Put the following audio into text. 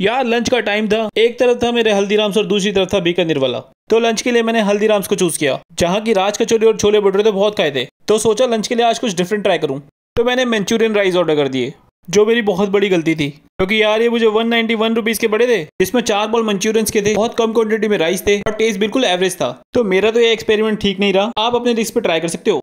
यार लंच का टाइम था एक तरफ था मेरे हल्दीराम्स और दूसरी तरफ था बीकानेर वाला तो लंच के लिए मैंने हल्दीराम्स को चूज किया जहाँ की राज कचौरी और छोले भटूरे तो बहुत खाए थे तो सोचा लंच के लिए आज कुछ डिफरेंट ट्राई करूँ तो मैंने मंचूरियन राइस ऑर्डर कर दिए जो मेरी बहुत बड़ी गलती थी क्योंकि यार ये मुझे वन नाइनटी वन रुपीज के बड़े थे जिसमें चार बॉल मंचूरियंस के थे बहुत कम क्वांटिटी में राइस थे और टेस्ट बिल्कुल एवरेज था तो मेरा तो ये एक्सपेरिमेंट ठीक नहीं रहा आप अपने रिस्क पे ट्राई कर सकते हो